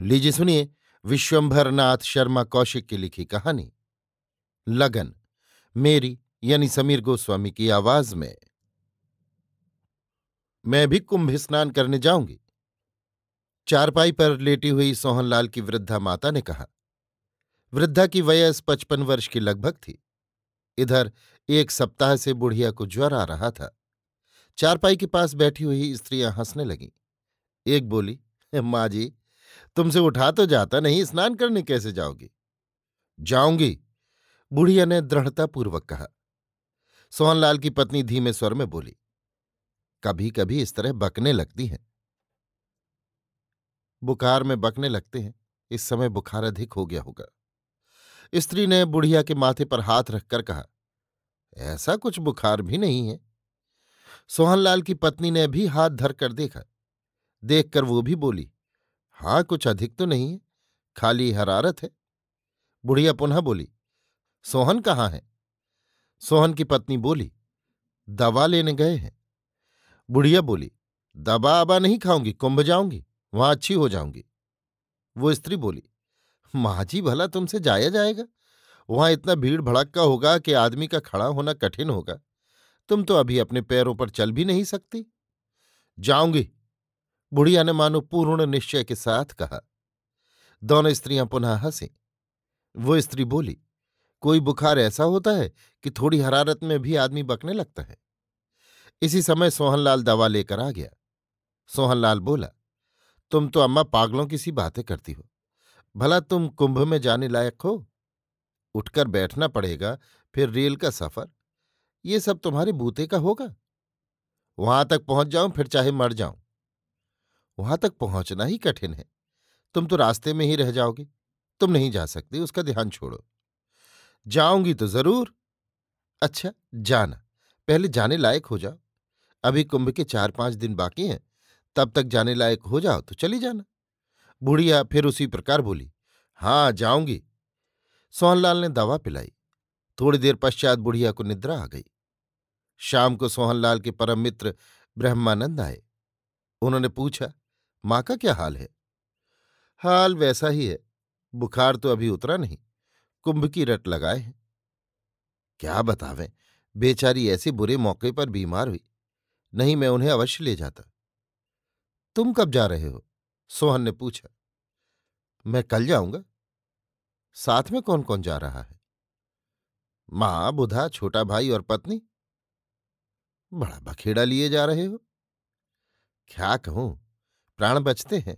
लीजिए सुनिए विश्वंभरनाथ शर्मा कौशिक की लिखी कहानी लगन मेरी यानी समीर गोस्वामी की आवाज में मैं भी कुंभ स्नान करने जाऊंगी चारपाई पर लेटी हुई सोहनलाल की वृद्धा माता ने कहा वृद्धा की वयस पचपन वर्ष की लगभग थी इधर एक सप्ताह से बुढ़िया को ज्वर आ रहा था चारपाई के पास बैठी हुई स्त्रियां हंसने लगीं एक बोली माँ जी तुमसे उठा तो जाता नहीं स्नान करने कैसे जाओगी जाऊंगी बुढ़िया ने दृढ़तापूर्वक कहा सोहनलाल की पत्नी धीमे स्वर में बोली कभी कभी इस तरह बकने लगती हैं बुखार में बकने लगते हैं इस समय बुखार अधिक हो गया होगा स्त्री ने बुढ़िया के माथे पर हाथ रखकर कहा ऐसा कुछ बुखार भी नहीं है सोहनलाल की पत्नी ने भी हाथ धर कर देखा देखकर वो भी बोली हाँ कुछ अधिक तो नहीं है खाली हरारत है बुढ़िया पुनः बोली सोहन कहाँ है सोहन की पत्नी बोली दवा लेने गए हैं बुढ़िया बोली दवा अबा नहीं खाऊंगी कुंभ जाऊंगी वहां अच्छी हो जाऊंगी वो स्त्री बोली माँ जी भला तुमसे जाया जाएगा वहां इतना भीड़ भड़क्का होगा कि आदमी का खड़ा होना कठिन होगा तुम तो अभी अपने पैरों पर चल भी नहीं सकती जाऊंगी बुढ़िया ने मानो पूर्ण निश्चय के साथ कहा दोनों स्त्रियां पुनः हंसी वो स्त्री बोली कोई बुखार ऐसा होता है कि थोड़ी हरारत में भी आदमी बकने लगता है इसी समय सोहनलाल दवा लेकर आ गया सोहनलाल बोला तुम तो अम्मा पागलों की सी बातें करती हो भला तुम कुंभ में जाने लायक हो उठकर बैठना पड़ेगा फिर रेल का सफर ये सब तुम्हारे बूते का होगा वहां तक पहुंच जाऊं फिर चाहे मर जाऊं वहां तक पहुंचना ही कठिन है तुम तो रास्ते में ही रह जाओगे तुम नहीं जा सकते उसका ध्यान छोड़ो जाऊंगी तो जरूर अच्छा जाना पहले जाने लायक हो जाओ अभी कुंभ के चार पांच दिन बाकी हैं तब तक जाने लायक हो जाओ तो चली जाना बुढ़िया फिर उसी प्रकार बोली हाँ जाऊंगी सोहनलाल ने दवा पिलाई थोड़ी देर पश्चात बुढ़िया को निद्रा आ गई शाम को सोहनलाल के परम मित्र ब्रह्मानंद आए उन्होंने पूछा माँ का क्या हाल है हाल वैसा ही है बुखार तो अभी उतरा नहीं कुंभ की रट लगाए हैं क्या बतावें बेचारी ऐसे बुरे मौके पर बीमार हुई नहीं मैं उन्हें अवश्य ले जाता तुम कब जा रहे हो सोहन ने पूछा मैं कल जाऊंगा साथ में कौन कौन जा रहा है मां बुधा छोटा भाई और पत्नी बड़ा बखेड़ा लिए जा रहे हो क्या कहूं प्राण बचते हैं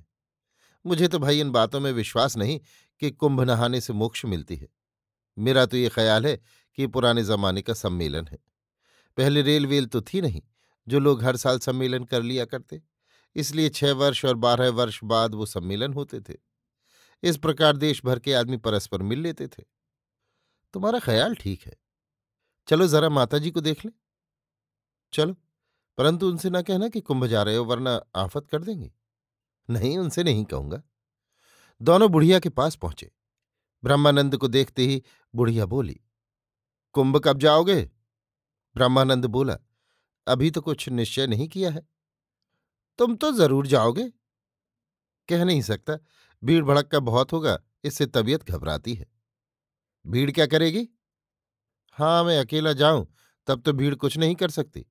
मुझे तो भाई इन बातों में विश्वास नहीं कि कुंभ नहाने से मोक्ष मिलती है मेरा तो ये ख्याल है कि पुराने जमाने का सम्मेलन है पहले रेलवेल तो थी नहीं जो लोग हर साल सम्मेलन कर लिया करते इसलिए छह वर्ष और बारह वर्ष बाद वो सम्मेलन होते थे इस प्रकार देश भर के आदमी परस्पर मिल लेते थे तुम्हारा ख्याल ठीक है चलो जरा जी को देख ले चलो परंतु उनसे ना कहना कि कुंभ जा रहे हो वरना आफत कर देंगे नहीं उनसे नहीं कहूंगा दोनों बुढ़िया के पास पहुंचे ब्रह्मानंद को देखते ही बुढ़िया बोली कुंभ कब जाओगे ब्रह्मानंद बोला अभी तो कुछ निश्चय नहीं किया है तुम तो जरूर जाओगे कह नहीं सकता भीड़ भड़क का बहुत होगा इससे तबीयत घबराती है भीड़ क्या करेगी हाँ मैं अकेला जाऊं तब तो भीड़ कुछ नहीं कर सकती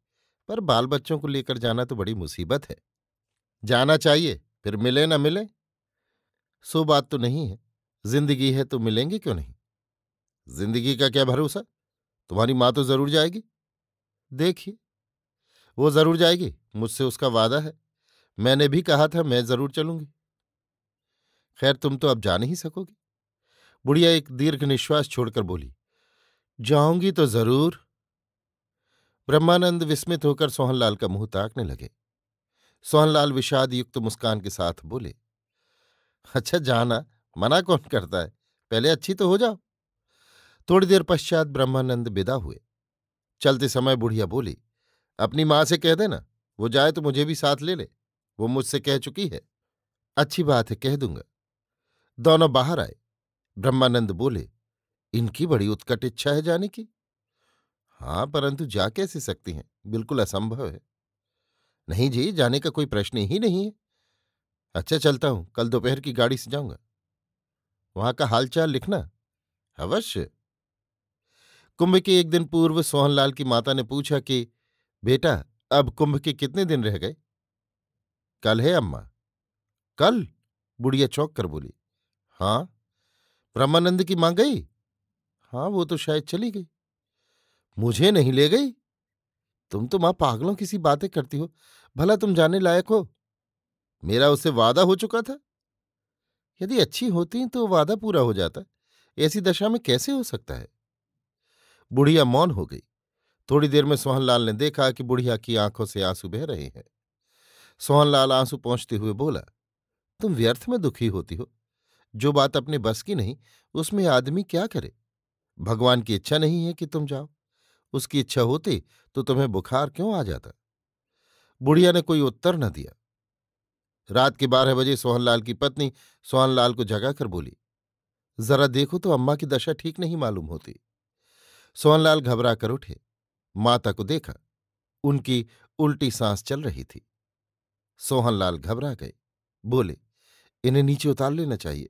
पर बाल बच्चों को लेकर जाना तो बड़ी मुसीबत है जाना चाहिए फिर मिले ना मिले सो बात तो नहीं है जिंदगी है तो मिलेंगे क्यों नहीं जिंदगी का क्या भरोसा तुम्हारी माँ तो जरूर जाएगी देखिए वो जरूर जाएगी मुझसे उसका वादा है मैंने भी कहा था मैं जरूर चलूंगी खैर तुम तो अब जा नहीं सकोगी बुढ़िया एक दीर्घ निश्वास छोड़कर बोली जाऊंगी तो जरूर ब्रह्मानंद विस्मित होकर सोहनलाल का मुंह ताकने लगे सोहनलाल विषाद युक्त मुस्कान के साथ बोले अच्छा जाना मना कौन करता है पहले अच्छी तो हो जाओ थोड़ी देर पश्चात ब्रह्मानंद विदा हुए चलते समय बुढ़िया बोली अपनी माँ से कह देना वो जाए तो मुझे भी साथ ले ले वो मुझसे कह चुकी है अच्छी बात है कह दूंगा दोनों बाहर आए ब्रह्मानंद बोले इनकी बड़ी उत्कट इच्छा है जाने की हाँ परंतु जा कैसे सकती हैं बिल्कुल असंभव है नहीं जी जाने का कोई प्रश्न ही नहीं है अच्छा चलता हूं कल दोपहर की गाड़ी से जाऊंगा वहां का हालचाल लिखना अवश्य कुंभ के एक दिन पूर्व सोहनलाल की माता ने पूछा कि बेटा अब कुंभ के कितने दिन रह गए कल है अम्मा कल बुढ़िया चौक कर बोली हाँ ब्रह्मानंद की मां गई हाँ वो तो शायद चली गई मुझे नहीं ले गई तुम तो मां पागलों की सी बातें करती हो भला तुम जाने लायक हो मेरा उसे वादा हो चुका था यदि अच्छी होती तो वादा पूरा हो जाता ऐसी दशा में कैसे हो सकता है बुढ़िया मौन हो गई थोड़ी देर में सोहनलाल ने देखा कि बुढ़िया की आंखों से आंसू बह रहे हैं सोहनलाल आंसू पहुंचते हुए बोला तुम व्यर्थ में दुखी होती हो जो बात अपने बस की नहीं उसमें आदमी क्या करे भगवान की इच्छा नहीं है कि तुम जाओ उसकी इच्छा होती तो तुम्हें बुखार क्यों आ जाता बुढ़िया ने कोई उत्तर न दिया रात के बारह बजे सोहनलाल की पत्नी सोहनलाल को जगाकर बोली जरा देखो तो अम्मा की दशा ठीक नहीं मालूम होती सोहनलाल घबरा कर उठे माता को देखा उनकी उल्टी सांस चल रही थी सोहनलाल घबरा गए बोले इन्हें नीचे उतार लेना चाहिए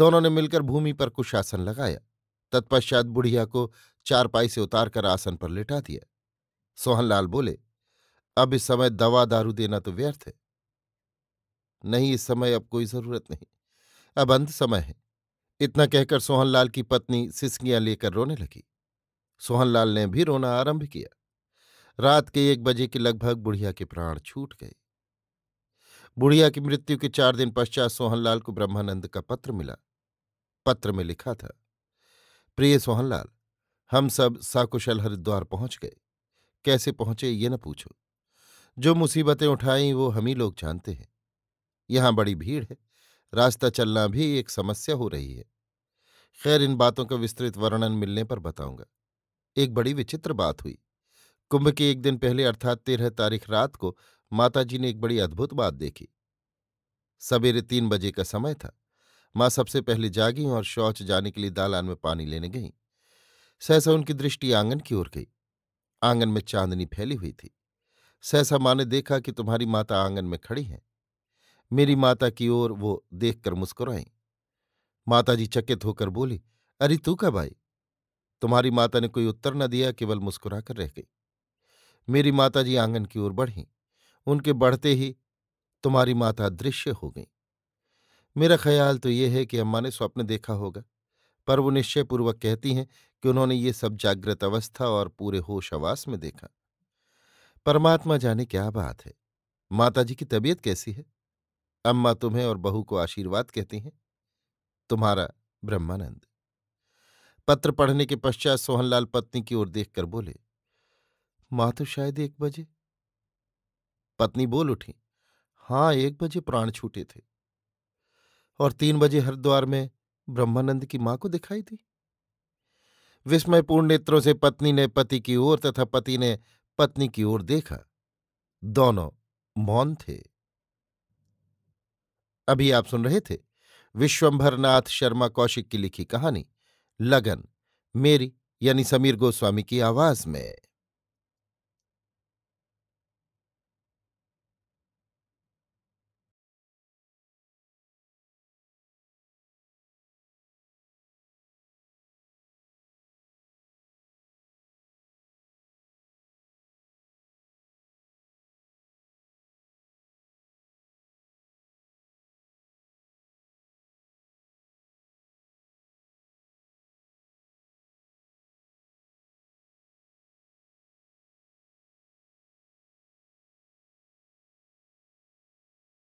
दोनों ने मिलकर भूमि पर कुशासन लगाया तत्पश्चात बुढ़िया को चारपाई से उतारकर आसन पर लिटा दिया सोहनलाल बोले अब इस समय दवा दारू देना तो व्यर्थ है नहीं इस समय अब कोई जरूरत नहीं अब अंत समय है इतना कहकर सोहनलाल की पत्नी सिसकियां लेकर रोने लगी सोहनलाल ने भी रोना आरंभ किया रात के एक बजे के लगभग बुढ़िया के प्राण छूट गए बुढ़िया की मृत्यु के चार दिन पश्चात सोहनलाल को ब्रह्मानंद का पत्र मिला पत्र में लिखा था प्रिय सोहनलाल हम सब साकुशल हरिद्वार पहुंच गए कैसे पहुंचे ये न पूछो जो मुसीबतें उठाई वो हम ही लोग जानते हैं यहां बड़ी भीड़ है रास्ता चलना भी एक समस्या हो रही है खैर इन बातों का विस्तृत वर्णन मिलने पर बताऊंगा एक बड़ी विचित्र बात हुई कुंभ के एक दिन पहले अर्थात तेरह तारीख रात को माताजी ने एक बड़ी अद्भुत बात देखी सवेरे तीन बजे का समय था माँ सबसे पहले जागी और शौच जाने के लिए दालान में पानी लेने गईं सहसा उनकी दृष्टि आंगन की ओर गई आंगन में चांदनी फैली हुई थी सहसा माँ ने देखा कि तुम्हारी माता आंगन में खड़ी है मेरी माता की ओर वो देखकर मुस्कुराई माताजी चकित होकर बोली अरे तू कब आई तुम्हारी माता ने कोई उत्तर न दिया केवल मुस्कुरा कर रह गई मेरी माताजी आंगन की ओर बढ़ी उनके बढ़ते ही तुम्हारी माता दृश्य हो गई मेरा ख्याल तो ये है कि अम्मा ने स्वप्न देखा होगा पर वो निश्चयपूर्वक कहती हैं कि उन्होंने ये सब जागृत अवस्था और पूरे होश आवास में देखा परमात्मा जाने क्या बात है माताजी की तबीयत कैसी है अम्मा तुम्हें और बहू को आशीर्वाद कहती हैं तुम्हारा ब्रह्मानंद पत्र पढ़ने के पश्चात सोहनलाल पत्नी की ओर देखकर बोले माँ तो शायद एक बजे पत्नी बोल उठी हाँ एक बजे प्राण छूटे थे और तीन बजे हरिद्वार में ब्रह्मानंद की मां को दिखाई दी विस्मयपूर्ण नेत्रों से पत्नी ने पति की ओर तथा पति ने पत्नी की ओर देखा दोनों मौन थे अभी आप सुन रहे थे विश्वंभरनाथ शर्मा कौशिक की लिखी कहानी लगन मेरी यानी समीर गोस्वामी की आवाज में